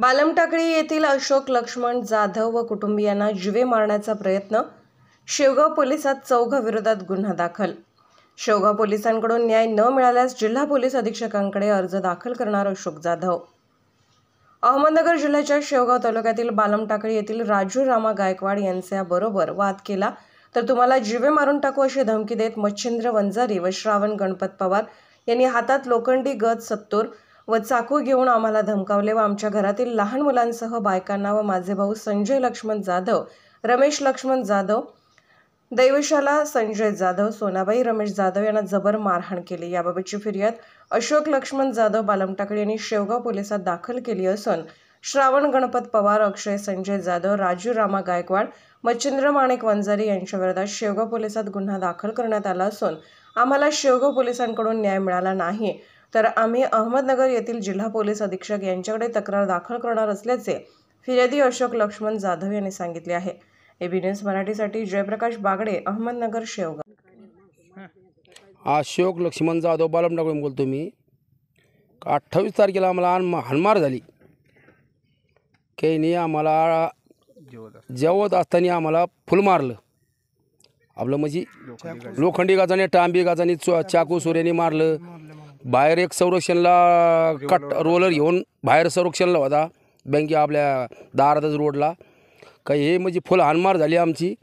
बालमटाकळी येथील अशोक लक्ष्मण जाधव व कुटुंबियांना जिवे मारण्याचा प्रयत्न शेवगाव पोलिसात विरोधात गुन्हा दाखल शेवगाव पोलिसांकडून न्याय न मिळाल्यास जिल्हा पोलीस अधीक्षकांकडे अर्ज दाखल करणार अशोक जाधव अहमदनगर जिल्ह्याच्या शेवगाव तालुक्यातील बालमटाकळी येथील राजू रामा गायकवाड यांच्याबरोबर वाद केला तर तुम्हाला जिवे मारून टाकू अशी धमकी देत मच्छिंद्र वंजारी व श्रावण गणपत पवार यांनी हातात लोखंडी गत सत्तूर व चाकू घेऊन आम्हाला धमकावले व आमच्या घरातील लहान मुलांसह बायकांना व माझे भाऊ संजय लक्ष्मण जाधव रमेश लक्ष्मण जाधव दैवशाला संजय जाधव सोनाबाई रमेश जाधव यांना जबर मारहाण केली याबाबतची फिर्याद अशोक लक्ष्मण जाधव बालमटाकडे यांनी शेवगाव पोलिसात दाखल केली असून श्रावण गणपत पवार अक्षय संजय जाधव राजू रामा गायकवाड मच्छिंद्र माणिक वंजारी यांच्याविरोधात शेवगाव पोलिसात गुन्हा दाखल करण्यात आला असून आम्हाला शेवगाव पोलिसांकडून न्याय मिळाला नाही तर आम्ही अहमदनगर येथील जिल्हा पोलीस अधीक्षक यांच्याकडे तक्रार दाखल करणार असल्याचे फिर्यादी अशोक लक्ष्मण जाधव यांनी सांगितले आहे एबी न्यूज मराठीसाठी जयप्रकाश बागडे अहमदनगर शेवगाव अशोक लक्ष्मण जाधव बालमडाकडून बोलतो मी अठ्ठावीस तारखेला आम्हाला हनमार झाली केनी आम्हाला जेवत असताना आम्हाला फुल मारलं आपलं म्हणजे लोखंडी गाजाने टांबी गाजाने चाकू सूर्याने मारलं बाहेर एक संरक्षणला कट रोलर घेऊन बाहेर संरक्षणला होता बँके आपल्या दारातच रोडला काही हे म्हणजे फुल हानमार झाली आमची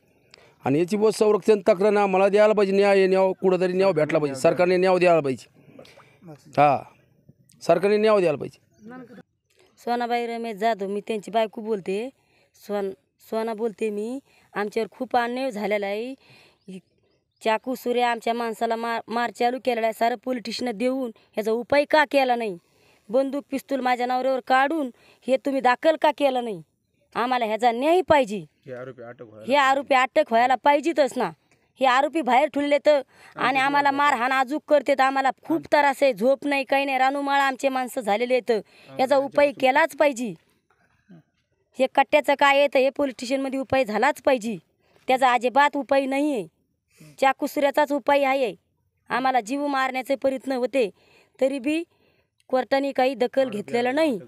आणि याची बस संरक्षण तक्रार ना मला द्यायला पाहिजे न्याय न्याव कुठंतरी न्याव भेटला पाहिजे सरकारने न्याव द्यायला पाहिजे हा सरकारने न्याव द्यायला पाहिजे सोनाबाई रमेश जाधव मी त्यांची बायको बोलते सोन सोना बोलते मी आमच्यावर खूप अन्याय झालेला आहे चाकू कुसुरे आमच्या माणसाला मार मार चालू केलेला आहे सारं पोलिटिशनं देऊन ह्याचा उपाय का केला नाही बंदूक पिस्तूल माझ्या नवऱ्यावर काढून हे तुम्ही दाखल का केलं नाही आम्हाला ह्याचा न्याय पाहिजे हे आरोपी अटक व्हायला पाहिजेतच ना हे आरोपी बाहेर ठुलले तर आणि आम्हाला मार हाण अजूक करते तर आम्हाला खूप त्रास आहे झोप नाही काही नाही रानूमाळा आमचे माणसं झालेले आहेत याचा उपाय केलाच पाहिजे हे कट्ट्याचं काय आहे तर हे पोलिस स्टेशनमध्ये उपाय झालाच पाहिजे त्याचा अजिबात उपाय नाही आहे ज्या कुसऱ्याचाच उपाय आहे आम्हाला जीव मारण्याचे प्रयत्न होते तरी बी कोर्टाने काही दखल घेतलेलं नाही